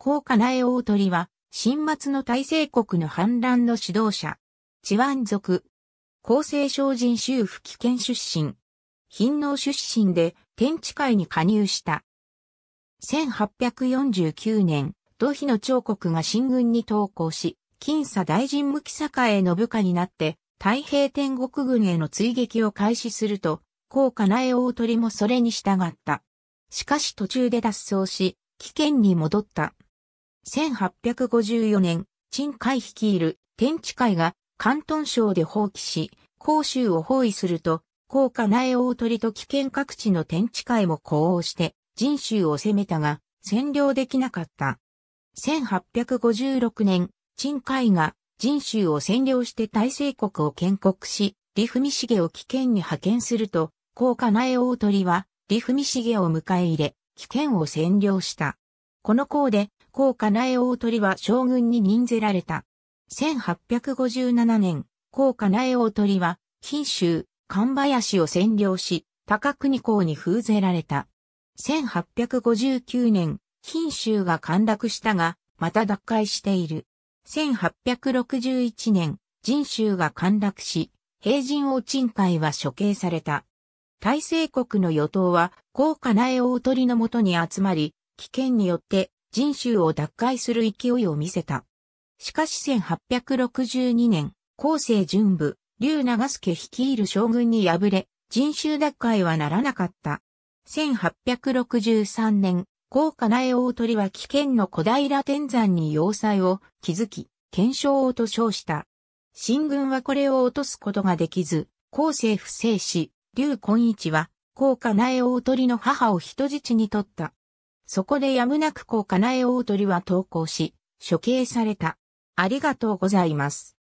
高カ内大鳥は、新末の大成国の反乱の指導者。チワン族。厚生省人州府危険出身。貧農出身で、天地会に加入した。1849年、土肥の長国が新軍に投降し、金佐大臣向坂への部下になって、太平天国軍への追撃を開始すると、高カ内大鳥もそれに従った。しかし途中で脱走し、危険に戻った。1854年、陳海率いる天地会が関東省で放棄し、甲州を包囲すると、高家苗大鳥と危険各地の天地会も呼応して、人州を攻めたが、占領できなかった。1856年、陳海が人州を占領して大成国を建国し、李文重を危険に派遣すると、高家苗大鳥は、李文重を迎え入れ、危険を占領した。この項で、高かなえ大鳥は将軍に任ぜられた。1857年、高かなえ大鳥は、品州、神林を占領し、高国港に封ぜられた。1859年、品州が陥落したが、また脱会している。1861年、人州が陥落し、平人王鎮会は処刑された。大政国の与党は、高かなえ大鳥のもとに集まり、危険によって人州を奪回する勢いを見せた。しかし1862年、後世準部、劉長助率いる将軍に敗れ、人州奪回はならなかった。1863年、高家内大鳥は危険の小平天山に要塞を築き、検証をと称した。新軍はこれを落とすことができず、後世不正し、劉根一は、高家内大鳥の母を人質に取った。そこでやむなくこうかなえ大鳥は投稿し、処刑された。ありがとうございます。